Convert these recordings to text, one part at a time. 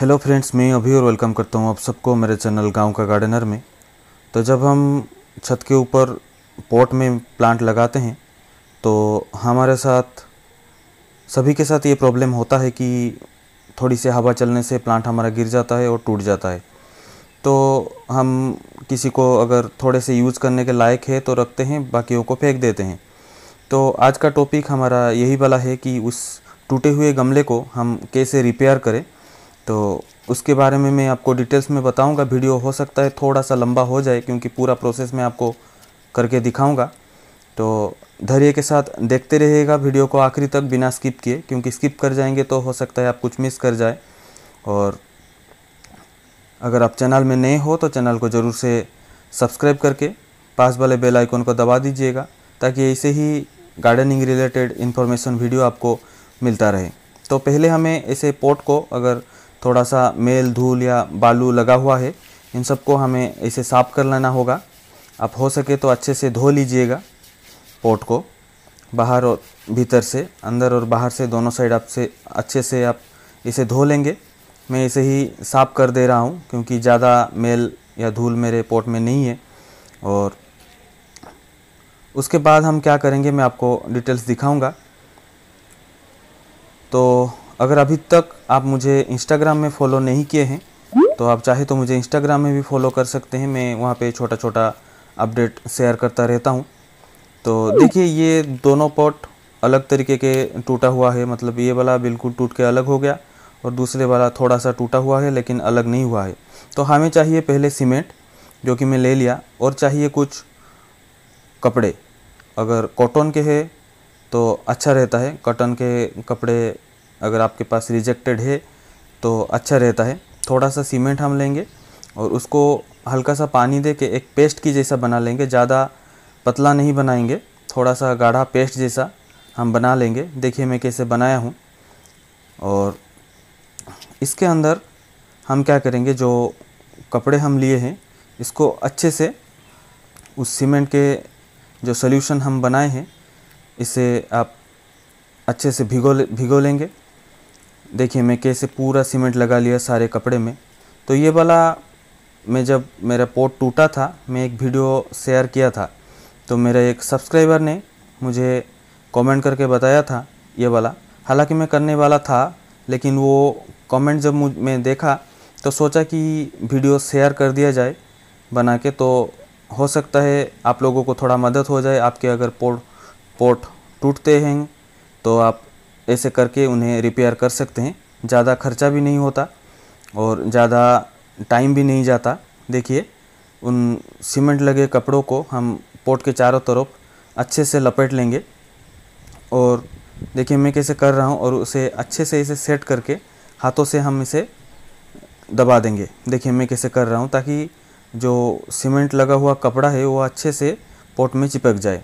hello friends मैं अभी और वेलकम करता हूँ आप सबको मेरे चैनल गांव का गार्डनर में तो जब हम छत के ऊपर पॉट में प्लांट लगाते हैं तो हमारे साथ सभी के साथ ये प्रॉब्लम होता है कि थोड़ी सी हवा चलने से प्लांट हमारा गिर जाता है और टूट जाता है तो हम किसी को अगर थोड़े से यूज़ करने के लायक है तो रखते हैं बाकियों को फेंक देते हैं तो आज का टॉपिक हमारा यही वाला है कि उस टूटे हुए गमले को हम कैसे रिपेयर करें तो उसके बारे में मैं आपको डिटेल्स में बताऊंगा वीडियो हो सकता है थोड़ा सा लंबा हो जाए क्योंकि पूरा प्रोसेस मैं आपको करके दिखाऊंगा तो धैर्य के साथ देखते रहिएगा वीडियो को आखिरी तक बिना स्किप किए क्योंकि स्किप कर जाएंगे तो हो सकता है आप कुछ मिस कर जाए और अगर आप चैनल में नए हो तो चैनल को ज़रूर से सब्सक्राइब करके पास वाले बेल आइकॉन को दबा दीजिएगा ताकि ऐसे ही गार्डनिंग रिलेटेड इन्फॉर्मेशन वीडियो आपको मिलता रहे तो पहले हमें ऐसे पॉट को अगर थोड़ा सा मेल धूल या बालू लगा हुआ है इन सबको हमें इसे साफ़ कर लेना होगा आप हो सके तो अच्छे से धो लीजिएगा पोट को बाहर और भीतर से अंदर और बाहर से दोनों साइड आप से अच्छे से आप इसे धो लेंगे मैं इसे ही साफ़ कर दे रहा हूँ क्योंकि ज़्यादा मेल या धूल मेरे पोट में नहीं है और उसके बाद हम क्या करेंगे मैं आपको डिटेल्स दिखाऊंगा तो अगर अभी तक आप मुझे इंस्टाग्राम में फॉलो नहीं किए हैं तो आप चाहे तो मुझे इंस्टाग्राम में भी फॉलो कर सकते हैं मैं वहाँ पे छोटा छोटा अपडेट शेयर करता रहता हूँ तो देखिए ये दोनों पॉट अलग तरीके के टूटा हुआ है मतलब ये वाला बिल्कुल टूट के अलग हो गया और दूसरे वाला थोड़ा सा टूटा हुआ है लेकिन अलग नहीं हुआ है तो हमें चाहिए पहले सीमेंट जो कि मैं ले लिया और चाहिए कुछ कपड़े अगर कॉटन के है तो अच्छा रहता है कॉटन के कपड़े अगर आपके पास रिजेक्टेड है तो अच्छा रहता है थोड़ा सा सीमेंट हम लेंगे और उसको हल्का सा पानी दे के एक पेस्ट की जैसा बना लेंगे ज़्यादा पतला नहीं बनाएंगे थोड़ा सा गाढ़ा पेस्ट जैसा हम बना लेंगे देखिए मैं कैसे बनाया हूँ और इसके अंदर हम क्या करेंगे जो कपड़े हम लिए हैं इसको अच्छे से उस सीमेंट के जो सोल्यूशन हम बनाए हैं इसे आप अच्छे से भिगो भिगो लेंगे देखिए मैं कैसे पूरा सीमेंट लगा लिया सारे कपड़े में तो ये वाला मैं जब मेरा पोर्ट टूटा था मैं एक वीडियो शेयर किया था तो मेरे एक सब्सक्राइबर ने मुझे कमेंट करके बताया था ये वाला हालांकि मैं करने वाला था लेकिन वो कमेंट जब मुझ मैं देखा तो सोचा कि वीडियो शेयर कर दिया जाए बना के तो हो सकता है आप लोगों को थोड़ा मदद हो जाए आपके अगर पोर्ट पोर्ट टूटते हैं तो आप ऐसे करके उन्हें रिपेयर कर सकते हैं ज़्यादा खर्चा भी नहीं होता और ज़्यादा टाइम भी नहीं जाता देखिए उन सीमेंट लगे कपड़ों को हम पोट के चारों तरफ अच्छे से लपेट लेंगे और देखिए मैं कैसे कर रहा हूँ और उसे अच्छे से इसे सेट करके हाथों से हम इसे दबा देंगे देखिए मैं कैसे कर रहा हूँ ताकि जो सीमेंट लगा हुआ कपड़ा है वो अच्छे से पोट में चिपक जाए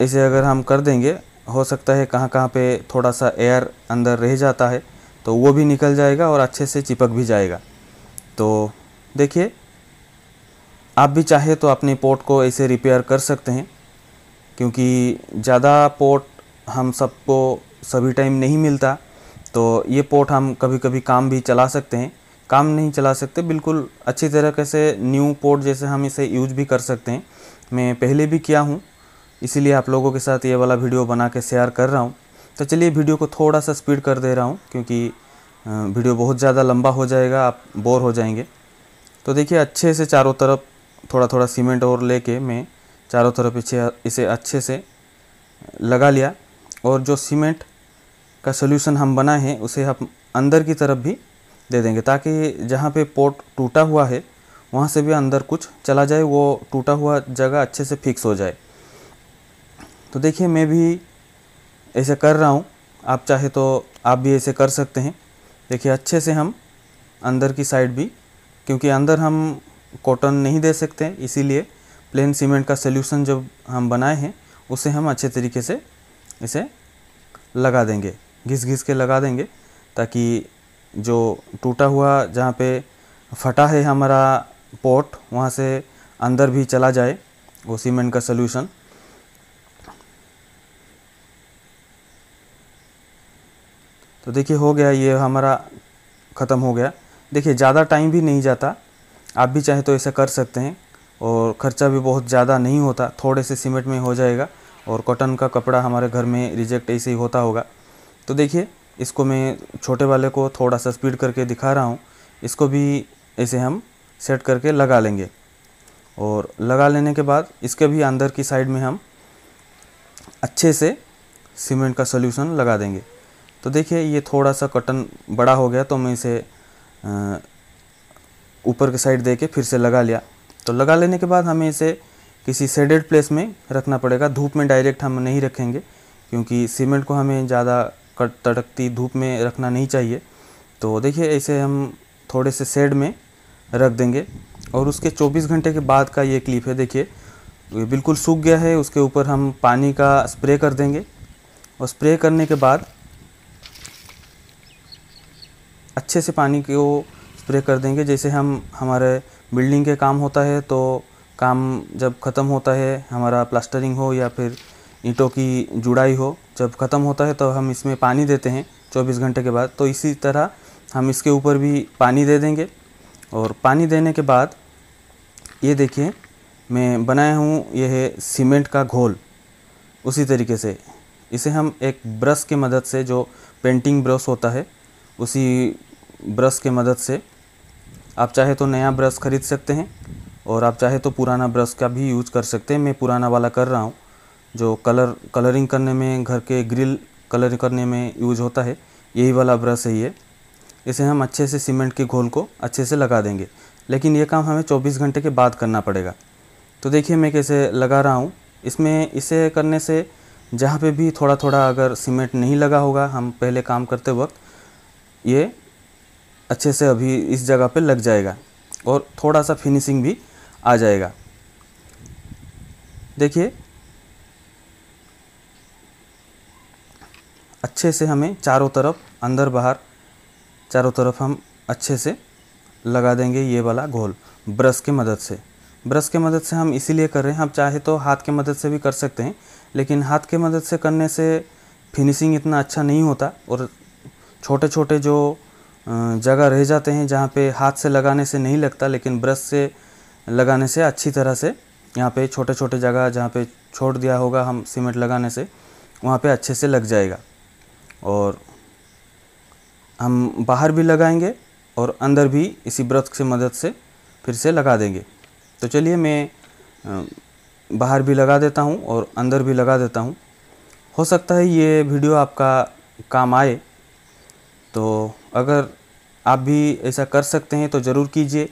इसे अगर हम कर देंगे हो सकता है कहाँ कहाँ पे थोड़ा सा एयर अंदर रह जाता है तो वो भी निकल जाएगा और अच्छे से चिपक भी जाएगा तो देखिए आप भी चाहे तो अपने पोर्ट को ऐसे रिपेयर कर सकते हैं क्योंकि ज़्यादा पोर्ट हम सबको सभी टाइम नहीं मिलता तो ये पोर्ट हम कभी कभी काम भी चला सकते हैं काम नहीं चला सकते बिल्कुल अच्छी तरह से न्यू पोर्ट जैसे हम इसे यूज भी कर सकते हैं मैं पहले भी किया हूँ इसीलिए आप लोगों के साथ ये वाला वीडियो बना के शेयर कर रहा हूँ तो चलिए वीडियो को थोड़ा सा स्पीड कर दे रहा हूँ क्योंकि वीडियो बहुत ज़्यादा लंबा हो जाएगा आप बोर हो जाएंगे तो देखिए अच्छे से चारों तरफ थोड़ा थोड़ा सीमेंट और लेके मैं चारों तरफ इसे इसे अच्छे से लगा लिया और जो सीमेंट का सोल्यूशन हम बनाए हैं उसे हम अंदर की तरफ भी दे देंगे ताकि जहाँ पे पोर्ट टूटा हुआ है वहाँ से भी अंदर कुछ चला जाए वो टूटा हुआ जगह अच्छे से फिक्स हो जाए तो देखिए मैं भी ऐसे कर रहा हूँ आप चाहे तो आप भी ऐसे कर सकते हैं देखिए अच्छे से हम अंदर की साइड भी क्योंकि अंदर हम कॉटन नहीं दे सकते इसीलिए प्लेन सीमेंट का सोल्यूशन जब हम बनाए हैं उसे हम अच्छे तरीके से इसे लगा देंगे घिस घिस के लगा देंगे ताकि जो टूटा हुआ जहाँ पे फटा है हमारा पोर्ट वहाँ से अंदर भी चला जाए वो सीमेंट का सोल्यूशन तो देखिए हो गया ये हमारा ख़त्म हो गया देखिए ज़्यादा टाइम भी नहीं जाता आप भी चाहें तो ऐसा कर सकते हैं और ख़र्चा भी बहुत ज़्यादा नहीं होता थोड़े से सीमेंट में हो जाएगा और कॉटन का कपड़ा हमारे घर में रिजेक्ट ऐसे ही होता होगा तो देखिए इसको मैं छोटे वाले को थोड़ा सा स्पीड करके दिखा रहा हूँ इसको भी ऐसे हम सेट करके लगा लेंगे और लगा लेने के बाद इसके भी अंदर की साइड में हम अच्छे से सीमेंट का सोल्यूशन लगा देंगे तो देखिए ये थोड़ा सा कटन बड़ा हो गया तो मैं इसे ऊपर के साइड दे के फिर से लगा लिया तो लगा लेने के बाद हमें इसे किसी सेडेड प्लेस में रखना पड़ेगा धूप में डायरेक्ट हम नहीं रखेंगे क्योंकि सीमेंट को हमें ज़्यादा कट तड़कती धूप में रखना नहीं चाहिए तो देखिए इसे हम थोड़े से सेड में रख देंगे और उसके 24 घंटे के बाद का ये क्लिप है देखिए ये बिल्कुल सूख गया है उसके ऊपर हम पानी का स्प्रे कर देंगे और स्प्रे करने के बाद अच्छे से पानी को स्प्रे कर देंगे जैसे हम हमारे बिल्डिंग के काम होता है तो काम जब ख़त्म होता है हमारा प्लास्टरिंग हो या फिर ईंटों की जुड़ाई हो जब ख़त्म होता है तो हम इसमें पानी देते हैं 24 घंटे के बाद तो इसी तरह हम इसके ऊपर भी पानी दे देंगे और पानी देने के बाद ये देखिए मैं बनाया हूँ यह है सीमेंट का घोल उसी तरीके से इसे हम एक ब्रश के मदद से जो पेंटिंग ब्रश होता है उसी ब्रश के मदद से आप चाहे तो नया ब्रश खरीद सकते हैं और आप चाहे तो पुराना ब्रश का भी यूज़ कर सकते हैं मैं पुराना वाला कर रहा हूँ जो कलर कलरिंग करने में घर के ग्रिल कलर करने में यूज होता है यही वाला ब्रश है ये इसे हम अच्छे से सीमेंट के घोल को अच्छे से लगा देंगे लेकिन ये काम हमें 24 घंटे के बाद करना पड़ेगा तो देखिए मैं कैसे लगा रहा हूँ इसमें इसे करने से जहाँ पे भी थोड़ा थोड़ा अगर सीमेंट नहीं लगा होगा हम पहले काम करते वक्त ये अच्छे से अभी इस जगह पे लग जाएगा और थोड़ा सा फिनिशिंग भी आ जाएगा देखिए अच्छे से हमें चारों तरफ अंदर बाहर चारों तरफ हम अच्छे से लगा देंगे ये वाला घोल ब्रश की मदद से ब्रश के मदद से हम इसीलिए कर रहे हैं हम चाहे तो हाथ के मदद से भी कर सकते हैं लेकिन हाथ के मदद से करने से फिनिशिंग इतना अच्छा नहीं होता और छोटे छोटे जो जगह रह जाते हैं जहाँ पे हाथ से लगाने से नहीं लगता लेकिन ब्रश से लगाने से अच्छी तरह से यहाँ पे छोटे छोटे जगह जहाँ पे छोड़ दिया होगा हम सीमेंट लगाने से वहाँ पे अच्छे से लग जाएगा और हम बाहर भी लगाएंगे और अंदर भी इसी ब्रश की मदद से फिर से लगा देंगे तो चलिए मैं बाहर भी लगा देता हूँ और अंदर भी लगा देता हूँ हो सकता है ये वीडियो आपका काम आए तो अगर आप भी ऐसा कर सकते हैं तो ज़रूर कीजिए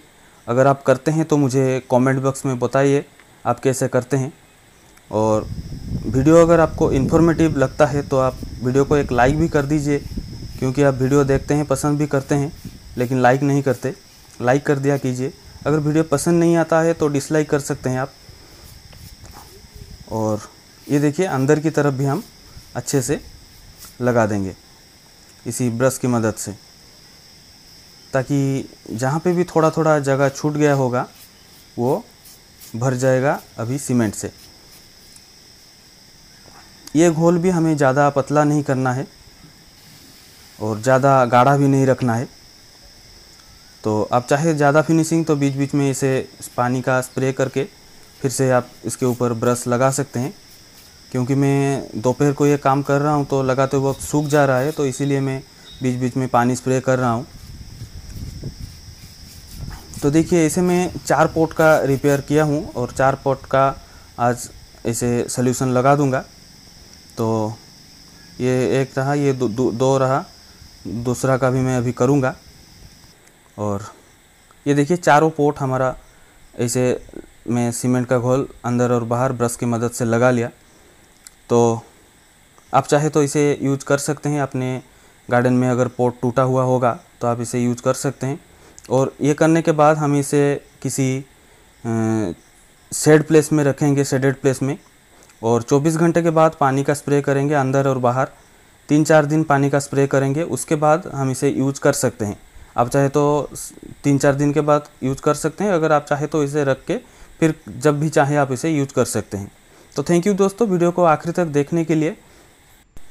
अगर आप करते हैं तो मुझे कमेंट बॉक्स में बताइए आप कैसे करते हैं और वीडियो अगर आपको इन्फॉर्मेटिव लगता है तो आप वीडियो को एक लाइक भी कर दीजिए क्योंकि आप वीडियो देखते हैं पसंद भी करते हैं लेकिन लाइक नहीं करते लाइक कर दिया कीजिए अगर वीडियो पसंद नहीं आता है तो डिसलाइक कर सकते हैं आप और ये देखिए अंदर की तरफ भी हम अच्छे से लगा देंगे इसी ब्रश की मदद से ताकि जहाँ पे भी थोड़ा थोड़ा जगह छूट गया होगा वो भर जाएगा अभी सीमेंट से ये घोल भी हमें ज़्यादा पतला नहीं करना है और ज़्यादा गाढ़ा भी नहीं रखना है तो आप चाहे ज़्यादा फिनिशिंग तो बीच बीच में इसे पानी का स्प्रे करके फिर से आप इसके ऊपर ब्रश लगा सकते हैं क्योंकि मैं दोपहर को ये काम कर रहा हूँ तो लगाते वक्त सूख जा रहा है तो इसीलिए मैं बीच बीच में पानी स्प्रे कर रहा हूँ तो देखिए ऐसे में चार पोर्ट का रिपेयर किया हूँ और चार पोर्ट का आज ऐसे सोल्यूशन लगा दूँगा तो ये एक रहा ये दो, दो, दो रहा दूसरा का भी मैं अभी करूँगा और ये देखिए चारों पोर्ट हमारा ऐसे मैं सीमेंट का घोल अंदर और बाहर ब्रश की मदद से लगा लिया तो आप चाहे तो इसे यूज कर सकते हैं अपने गार्डन में अगर पोर्ट टूटा हुआ होगा तो आप इसे यूज कर सकते हैं और ये करने के बाद हम इसे किसी सेड प्लेस में रखेंगे सेडेड प्लेस में और 24 घंटे के बाद पानी का स्प्रे करेंगे अंदर और बाहर तीन चार दिन पानी का स्प्रे करेंगे उसके बाद हम इसे यूज कर सकते हैं आप चाहे तो तीन चार दिन के बाद यूज कर सकते हैं अगर आप चाहे तो इसे रख के फिर जब भी चाहे आप इसे यूज कर सकते हैं तो थैंक यू दोस्तों वीडियो को आखिर तक देखने के लिए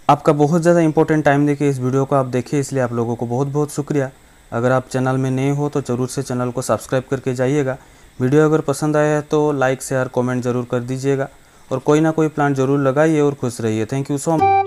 आपका बहुत ज़्यादा इंपॉर्टेंट टाइम देखिए इस वीडियो को आप देखिए इसलिए आप लोगों को बहुत बहुत शुक्रिया अगर आप चैनल में नए हो तो ज़रूर से चैनल को सब्सक्राइब करके जाइएगा वीडियो अगर पसंद आया है तो लाइक शेयर कमेंट ज़रूर कर दीजिएगा और कोई ना कोई प्लांट ज़रूर लगाइए और खुश रहिए थैंक यू सो मच